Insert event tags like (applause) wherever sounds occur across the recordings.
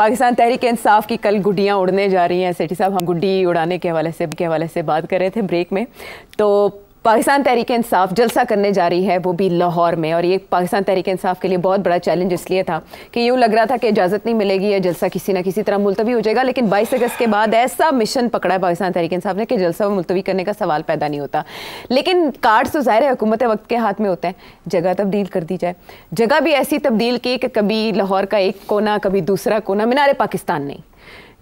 पाकिस्तान तहरीक इंसाफ की कल गुडियाँ उड़ने जा रही हैं सेठी साहब हम गुड्डी उड़ाने के हवाले से के हवाले से बात कर रहे थे ब्रेक में तो पाकिस्तान तहरीक इंसाफ जलसा करने जा रही है वो भी लाहौर में और ये पाकिस्तान तहरीक इंसाफ के लिए बहुत बड़ा चैलेंज इसलिए था कि यूँ लग रहा था कि इजाज़त नहीं मिलेगी या जलसा किसी ना किसी तरह मुलतवी हो जाएगा लेकिन बाईस अगस्त के बाद ऐसा मिशन पकड़ा है पाकिस्तान तहरीक इंसाफ ने कि जलसा वो मुलतवी करने का सवाल पैदा नहीं होता लेकिन कार्ड्स तो ज़ाहिर है हुकूमत वक्त के हाथ में होते हैं जगह तब्दील कर दी जाए जगह भी ऐसी तब्दील की कि कभी लाहौर का एक कोना कभी दूसरा कोना मीनार पाकिस्तान नहीं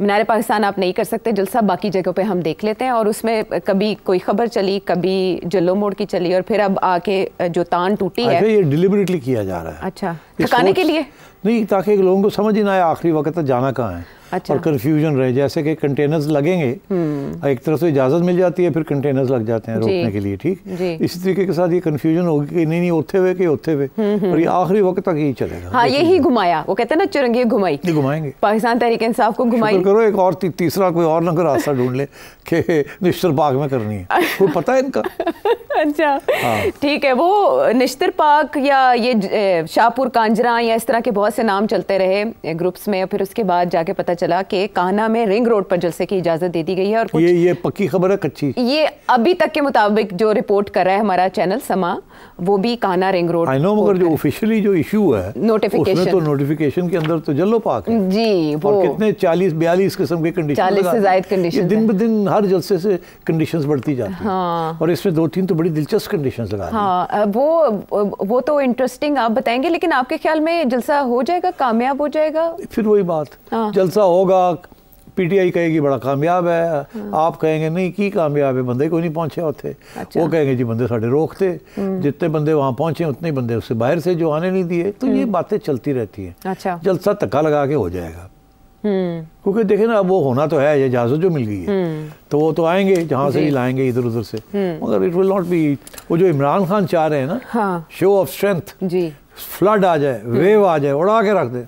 मीनार पाकिस्तान आप नहीं कर सकते जलसा बाकी जगहों पे हम देख लेते हैं और उसमें कभी कोई खबर चली कभी जल्लो मोड़ की चली और फिर अब आके जो तान टूटी है अच्छा, ये डिलीबरेटली किया जा रहा है अच्छा थकाने के लिए नहीं ताकि लोगों को समझ ही ना आए आखिरी वक्त तक जाना कहाँ है अच्छा। और कन्फ्यूजन रहे जैसे कि कंटेनर्स लगेंगे हम्म। एक तरफ से इजाज़त मिल जाती है फिर कंटेनर्स लग जाते हैं रोकने के लिए ठीक इसी तरीके के साथ ये कन्फ्यूजन होगी कि नहीं नहीं उठे हुए कि उठे हुए हम्म, हम्म। और ये आखिरी वक्त तक यही चलेगा हाँ यही घुमाया वो कहते हैं ना चुरंगी घुमाई घुमाएंगे पाकिस्तान तहरीक इंसाफ को घुमाई करो एक और तीसरा कोई और नगर रास्ता ढूंढ ले कि निश्तर पाक में करनी है कोई पता है इनका (laughs) अच्छा हाँ। ठीक है वो निश्तर पाक या ये शाहपुर कांजरा या इस तरह के बहुत से नाम चलते रहे ग्रुप्स में फिर उसके बाद जाके पता चला कि काना में रिंग रोड पर जलसे की इजाज़त दे दी गई है और कुछ ये ये पक्की खबर है कच्ची ये अभी तक के मुताबिक जो रिपोर्ट कर रहा है हमारा चैनल समा वो भी काना रिंग रोड आई नो मगर जो ऑफिशियली जो इशू है नोटिफिकेशन तो नोटिफिकेशन के अंदर तो जल्लो पाक है जी वो और कितने 40 बयालीस किस्म के कंडीशन चालीस से ज्यादा कंडीशन दिन ब दिन हर जलसे से कंडीशंस बढ़ती जाती है हाँ और इसमें दो तीन तो बड़ी दिलचस्प कंडीशन लगा हाँ वो वो तो इंटरेस्टिंग आप बताएंगे लेकिन आपके ख्याल में जलसा हो जाएगा कामयाब हो जाएगा फिर वही बात हाँ। जलसा होगा पीटीआई कहेगी बड़ा कामयाब है हाँ। आप कहेंगे नहीं की कामयाब है बंदे कोई नहीं पहुंचे उत्थे अच्छा। वो कहेंगे जी बंदे साढ़े रोकते हम्म। जितने बंदे वहां पहुंचे उतने बंदे उससे बाहर से जो आने नहीं दिए तो ये हम्म। बातें चलती रहती हैं अच्छा। जलसा धक्का लगा के हो जाएगा हम्म। क्योंकि देखे ना अब वो होना तो है ये इजाजत जो मिल गई है तो वो तो आएंगे जहाँ से ही लाएंगे इधर उधर से मगर इट विल नॉट बी वो जो इमरान खान चाह रहे हैं ना शो ऑफ स्ट्रेंथ फ्लड आ जाए वेव आ जाए उड़ा के रख दे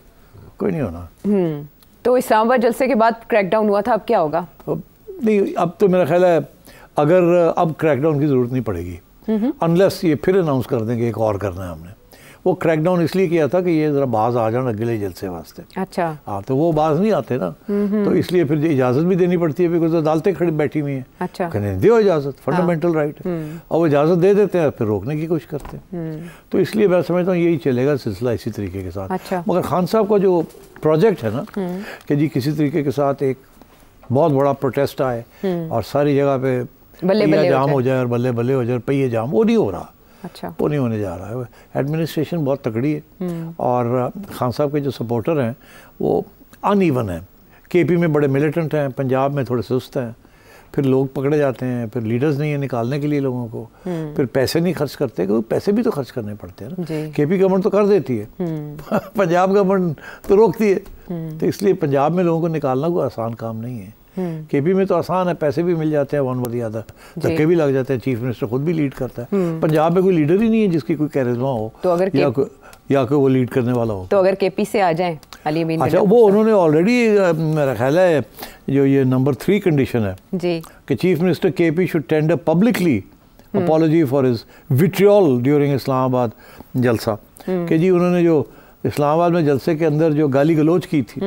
कोई नहीं होना तो इस्लामाबाद जलसे के बाद क्रैकडाउन हुआ था अब क्या होगा अब नहीं अब तो मेरा ख्याल है अगर अब क्रैकडाउन की ज़रूरत नहीं पड़ेगी अनलेस ये फिर अनाउंस कर देंगे एक और करना है हमने वो क्रैकडाउन इसलिए किया था कि ये ज़रा बाज आ जाना अगले जलसे वास्ते अच्छा हाँ तो वो बाज नहीं आते ना तो इसलिए फिर इजाज़त भी देनी पड़ती है बिकॉज अदालतें खड़ी बैठी हुई है अच्छा कहने दो इजाज़त फंडामेंटल राइट और वो इजाज़त दे देते हैं फिर रोकने की कोशिश करते हैं हम्म। तो इसलिए मैं समझता हूँ यही चलेगा सिलसिला इसी तरीके के साथ अच्छा। मगर खान साहब का जो प्रोजेक्ट है ना हम्म। कि जी किसी तरीके के साथ एक बहुत बड़ा प्रोटेस्ट आए हम्म। और सारी जगह पे बल्ले बल्ले जाम हो जाए और बल्ले बल्ले हो जाए पहिए जाम वो नहीं हो रहा अच्छा वो नहीं होने जा रहा है एडमिनिस्ट्रेशन बहुत तकड़ी है हम्म। और खान साहब के जो सपोर्टर हैं वो अनइवन हैं पी में बड़े मिलिटेंट हैं पंजाब में थोड़े सुस्त हैं फिर लोग पकड़े जाते हैं फिर लीडर्स नहीं है निकालने के लिए लोगों को हम्म। फिर पैसे नहीं खर्च करते क्योंकि पैसे भी तो खर्च करने पड़ते हैं ना के पी गवर्नमेंट तो कर देती है हम्म। (laughs) पंजाब गवर्नमेंट तो रोकती है तो इसलिए पंजाब में लोगों को निकालना कोई आसान काम नहीं है हम्म। केपी में तो आसान है पैसे भी मिल जाते हैं वन वर अदर धक्के भी लग जाते हैं चीफ मिनिस्टर खुद भी लीड करता है हम्म। पंजाब में कोई लीडर ही नहीं है जिसकी कोई कैरिज्मा हो तो अगर या को, या को वो लीड करने वाला हो तो अगर केपी से आ जाए अच्छा वो उन्होंने ऑलरेडी मेरा ख्याल है जो ये नंबर थ्री कंडीशन है कि chief minister K P should tender publicly apology for his vitriol during Islamabad जलसा हम्म। कि जी उन्होंने जो इस्लामाबाद में जलसे के अंदर जो गाली गलोच की थी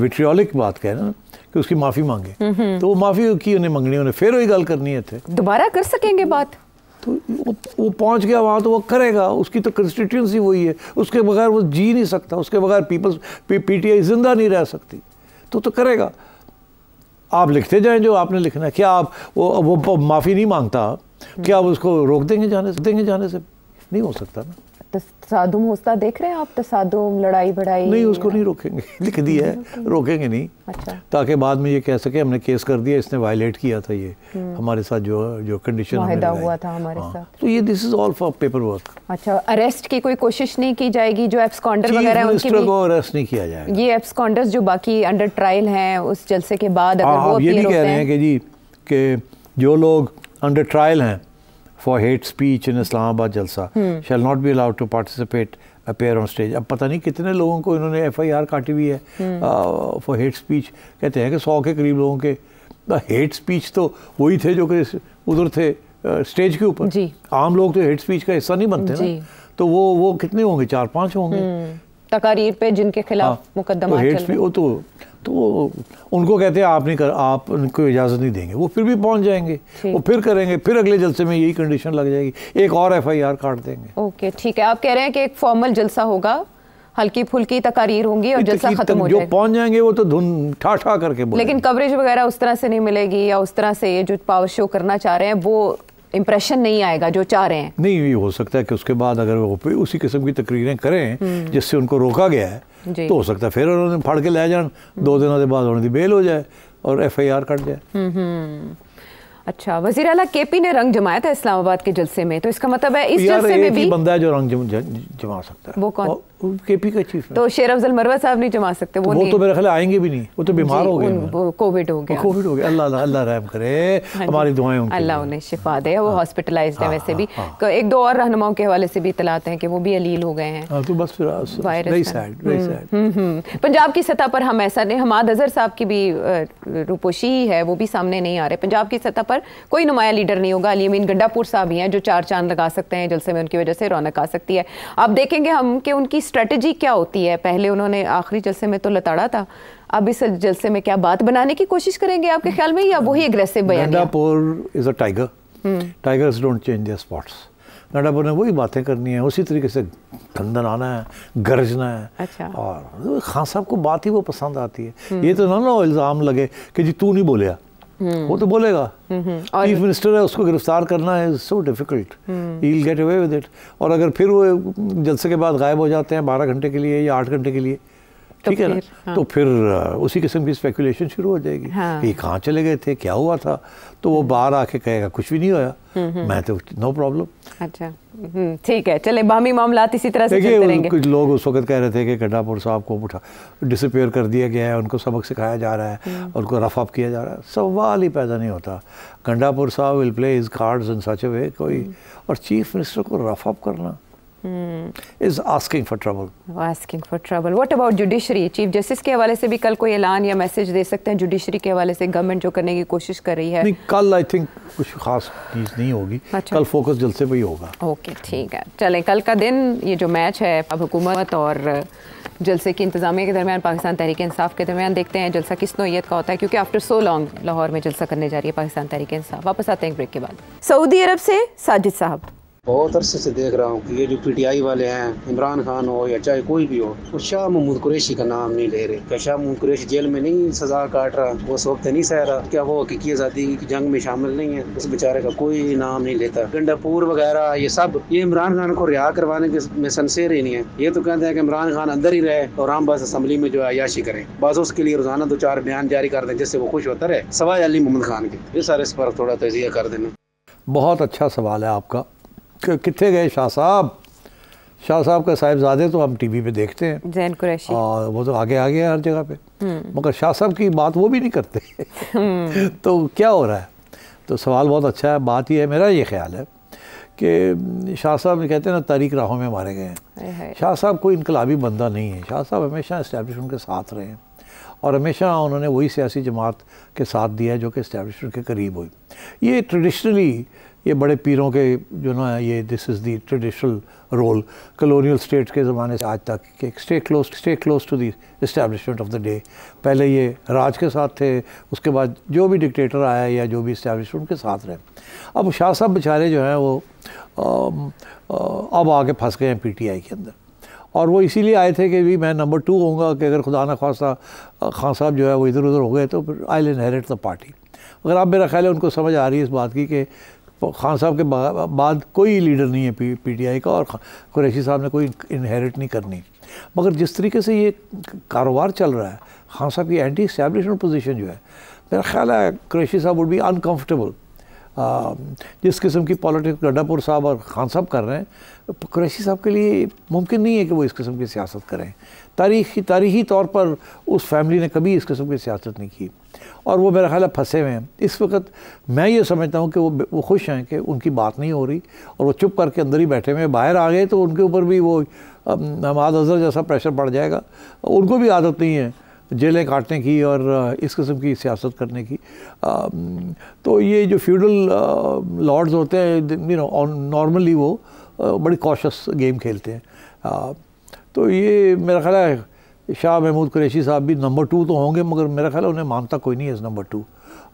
विट्रियोलिक बात कहना कि उसकी माफ़ी मांगे तो वो माफ़ी की उन्हें मंगनी उन्हें फिर वही गल करनी है थे दोबारा कर सकेंगे बात तो वो, वो पहुंच गया वहाँ तो वो करेगा उसकी तो कंस्टिट्यूंसी वही है उसके बगैर वो जी नहीं सकता उसके बगैर पीपल्स पी टी जिंदा नहीं रह सकती तो तो करेगा आप लिखते जाएं जो आपने लिखना है क्या आप वो वो माफ़ी नहीं मांगता क्या आप उसको रोक देंगे जाने से देंगे जाने से नहीं हो सकता ना तसादुम होता देख रहे हैं आप तसादुम लड़ाई बढ़ाई नहीं उसको नहीं रोकेंगे (laughs) लिख दिया है रोकेंगे, नहीं अच्छा ताकि बाद में ये कह सके हमने केस कर दिया इसने वायलेट किया था ये हम्म। हमारे साथ जो जो कंडीशन हुआ था हमारे हाँ। साथ तो ये this is all for paper work अच्छा अरेस्ट की कोई कोशिश नहीं की जाएगी जो एब्सकॉन्डर वगैरह उनके को अरेस्ट नहीं किया जाएगा ये एब्सकॉन्डर जो बाकी अंडर ट्रायल है उस जलसे के बाद अगर हाँ, हाँ, वो ये भी कह रहे हैं कि जी के जो लोग अंडर ट्रायल हैं for hate speech in Islamabad जलसा shall not be allowed to participate appear on stage अब पता नहीं कितने लोगों को इन्होंने एफ आई आर काटी हुई है फॉर हेट स्पीच कहते हैं कि सौ के करीब लोगों के हेट स्पीच तो वही थे जो कि उधर थे स्टेज के ऊपर आम लोग तो हेट स्पीच का हिस्सा नहीं बनते ना तो वो वो कितने होंगे चार पाँच होंगे hmm. तकारीर पे जिनके खिलाफ मुकदमा हाँ। तो हेट स्पीच वो तो तो उनको कहते हैं आप नहीं कर आप उनको इजाज़त नहीं देंगे वो फिर भी पहुंच जाएंगे वो फिर करेंगे फिर अगले जलसे में यही कंडीशन लग जाएगी एक और एफआईआर काट देंगे ओके ठीक है आप कह रहे हैं कि एक फॉर्मल जलसा होगा हल्की फुल्की तकारीर होंगी और जलसा खत्म हो जाएगा जो पहुंच जाएंगे वो तो धुन ठा ठा करके लेकिन कवरेज वगैरह उस तरह से नहीं मिलेगी या उस तरह से ये जो पावर शो करना चाह रहे हैं वो इम्प्रेशन नहीं आएगा जो चाह रहे हैं नहीं ये हो सकता है कि उसके बाद अगर वो उसी किस्म की तकरीरें करें हम्म। जिससे उनको रोका गया है तो हो सकता है फिर उन्होंने फाड़ के ले जान दो दिनों के बाद उन्होंने बेल हो जाए और एफ आई आर कट जाए हम्म, हम्म। अच्छा वजीर अला के पी ने रंग जमाया था इस्लामाबाद के जलसे में तो इसका मतलब है इस जलसे में भी बंदा है जो रंग जमा सकता है वो कौन केपी का चीफ तो शेर अफजल मरवा साहब नहीं जमा सकते वो, तो वो तो मेरे ख्याल आएंगे भी नहीं वो तो बीमार हो गए कोविड हो गया कोविड हो गया अल्लाह अल्लाह रहम करे हाँ हमारी दुआएं उनके अल्लाह उन्हें शिफा दे वो हॉस्पिटलाइज है हाँ, वैसे हाँ, भी एक दो और रहनुमाओं के हवाले से भी इतलात हैं कि वो भी अलील हो गए हैं तो बस वायरस हम्म, हम्म, हम्म। पंजाब की सतह पर हम ऐसा नहीं हमाद अजहर साहब की भी रुपोशी है वो भी सामने नहीं आ रहे पंजाब की सतह पर कोई नुमाया लीडर नहीं होगा अली अमीन गंडापुर साहब ही हैं जो चार चांद लगा सकते हैं जलसे में उनकी वजह से रौनक आ सकती है आप देखेंगे हम कि उनकी स्ट्रेटजी क्या होती है पहले उन्होंने आखिरी जलसे में तो लताड़ा था अब इस जलसे में क्या बात बनाने की कोशिश करेंगे आपके ख्याल में या वही एग्रेसिव बयान is a tiger tigers don't change their spots Gandapur ने वही बातें करनी है उसी तरीके से खंदन आना है गरजना है अच्छा। और खान साहब को बात ही वो पसंद आती है ये तो ना ना इल्ज़ाम लगे कि जी तू नहीं बोलिया हम्म। वो तो बोलेगा चीफ हम्म, मिनिस्टर हम्म। है उसको गिरफ्तार करना है so difficult get away with it और अगर फिर वो जलसे के बाद गायब हो जाते हैं बारह घंटे के लिए या आठ घंटे के लिए ठीक है ना हाँ। तो फिर उसी किस्म की स्पेकुलेशन शुरू हो जाएगी हाँ। ये कहाँ चले गए थे क्या हुआ था तो वो हम्म। बाहर आके कहेगा कुछ भी नहीं होया हम्म, हम्म। मैं तो नो प्रॉब्लम अच्छा ठीक है चले बामी मामला इसी तरह से चलते रहेंगे कुछ लोग उस वक्त कह रहे थे कि गड्ढापुर साहब को उठा डिसअपेयर कर दिया गया है उनको सबक सिखाया जा रहा है उनको रफ अप किया जा रहा है सवाल ही पैदा नहीं होता गंडापुर साहब will play his cards in such a way कोई और चीफ मिनिस्टर को रफ अप करना Hmm. is asking for trouble. Asking for trouble. What about judiciary? Chief Justice के हवाले से भी कल कोई ऐलान या मैसेज दे सकते हैं judiciary के हवाले से गवर्नमेंट जो करने की कोशिश कर रही है नहीं कल आई थिंक कुछ खास चीज़ नहीं होगी अच्छा। कल फोकस जलसे पर ही होगा ओके okay, ठीक है चलें कल का दिन ये जो मैच है अब हुकूमत और जलसे की इंतजामिया के दरमियान पाकिस्तान तहरीक इंसाफ के दरमियान देखते हैं जलसा किस नोयत का होता है क्योंकि आफ्टर सो लॉन्ग लाहौर में जलसा करने जा रही है पाकिस्तान तहरीक इंसाफ वापस आते हैं ब्रेक के बाद सऊदी अरब से साजिद साहब बहुत अरसे से देख रहा हूँ कि ये जो पीटीआई वाले हैं इमरान खान हो या चाहे कोई भी हो वो तो शाह महमूद कुरेशी का नाम नहीं ले रहे क्या शाह महमूद कुरैशी जेल में नहीं सजा काट रहा वो उस नहीं सह रहा क्या वो हकीकी आज़ादी की जंग में शामिल नहीं है उस बेचारे का कोई नाम नहीं लेता गंडापुर वगैरह ये सब ये इमरान खान को रिहा करवाने में सनसेर ही नहीं है ये तो कहते हैं कि इमरान खान अंदर ही रहे और आम बस असम्बली में जो है याशी करें बस उसके लिए रोजाना दो चार बयान जारी कर दें जिससे वो खुश होता रहे सवाई अली मोहम्मद खान के ये सारे इस पर थोड़ा तजिया कर देना बहुत अच्छा सवाल है आपका कितने गए शाह साहब शाह साहब का साहिबजादे तो हम टीवी पे देखते हैं जैन कुरैशी और हाँ, वो तो आगे आ हर जगह पे हम्म। मगर शाह साहब की बात वो भी नहीं करते हम्म। (laughs) तो क्या हो रहा है तो सवाल बहुत अच्छा है बात यह है मेरा ये ख्याल है कि शाह साहब कहते हैं ना तारीख राहों में मारे गए हैं शाह साहब कोई इनकलाबी बंदा नहीं है शाह साहब हमेशा इस्टेब्लिशमेंट के साथ रहे हैं और हमेशा उन्होंने वही सियासी जमात के साथ दिया जो कि इस्टेबलिशमेंट के करीब हुई ये ट्रेडिशनली ये बड़े पीरों के जो ना ये this is the traditional role colonial state के ज़माने से आज तक कि stay close stay close to the establishment of the day पहले ये राज के साथ थे उसके बाद जो भी डिक्टेटर आया या जो भी इस्टेबलिशमेंट के साथ रहे अब शाह साहब बेचारे जो हैं वो आ, आ, अब आके फंस गए हैं पी के अंदर और वो इसीलिए आए थे कि भी मैं नंबर टू होऊंगा कि अगर खुदा न खासा खान साहब जो है वो इधर उधर हो गए तो I will inherit the party अगर आप मेरा ख्याल है उनको समझ आ रही है इस बात की कि खान साहब के बाद कोई लीडर नहीं है पी पीटीआई का और कुरैशी साहब ने कोई इनहेरिट नहीं करनी मगर जिस तरीके से ये कारोबार चल रहा है खान साहब की एंटी इस्टेबलिशमेंट पोजीशन जो है मेरा ख्याल है कुरैशी साहब वुड बी अनकम्फर्टेबल जिस किस्म की पॉलिटिक्स गड्ढापुर साहब और खान साहब कर रहे हैं कुरैशी साहब के लिए मुमकिन नहीं है कि वो इस किस्म की सियासत करें तारीखी तारीखी तौर पर उस फैमिली ने कभी इस किस्म की सियासत नहीं की और वो मेरा ख्याल है फंसे हुए हैं इस वक्त मैं ये समझता हूँ कि वो वो खुश हैं कि उनकी बात नहीं हो रही और वो चुप करके अंदर ही बैठे हुए बाहर आ गए तो उनके ऊपर भी वो नमाज अजहर जैसा प्रेशर पड़ जाएगा उनको भी आदत नहीं है जेलें काटने की और इस किस्म की सियासत करने की तो ये जो फ्यूडल लॉर्ड्स होते हैं यू नो नॉर्मली वो बड़ी कॉशस गेम खेलते हैं तो ये मेरा ख्याल है शाह महमूद कुरैशी साहब भी नंबर टू तो होंगे मगर मेरा ख्याल है उन्हें मानता कोई नहीं है इस नंबर टू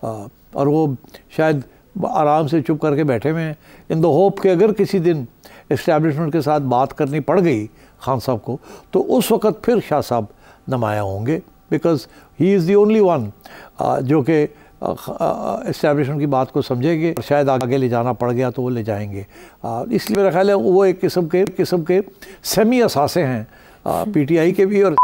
और वो शायद आराम से चुप करके बैठे हुए हैं इन द होप कि अगर किसी दिन इस्टेब्लिशमेंट के साथ बात करनी पड़ गई खान साहब को तो उस वक़्त फिर शाह साहब नमाया होंगे because he is the only one जो कि इस्टेब्लिशमेंट uh, uh, uh, की बात को समझेंगे और शायद आगे ले जाना पड़ गया तो वो ले जाएंगे इसलिए मेरा ख्याल है वो एक किस्म के किस्म के सेमी असासे हैं पीटीआई के भी और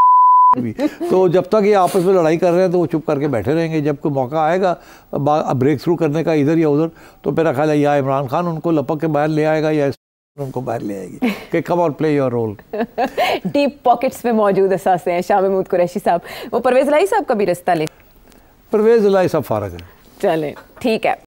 (laughs) भी तो जब तक ये आपस में लड़ाई कर रहे हैं तो वो चुप करके बैठे रहेंगे जब कोई मौका आएगा ब्रेक थ्रू करने का इधर या उधर तो मेरा ख्याल है या इमरान खान उनको लपक के बाहर ले आएगा या उनको बाहर ले आएगी कि कम और play your role deep pockets में मौजूद असास हैं शाह महमूद कुरैशी साहब वो परवेज लाई साहब का भी रिश्ता ले परवेज लाई साहब फारग है चले ठीक है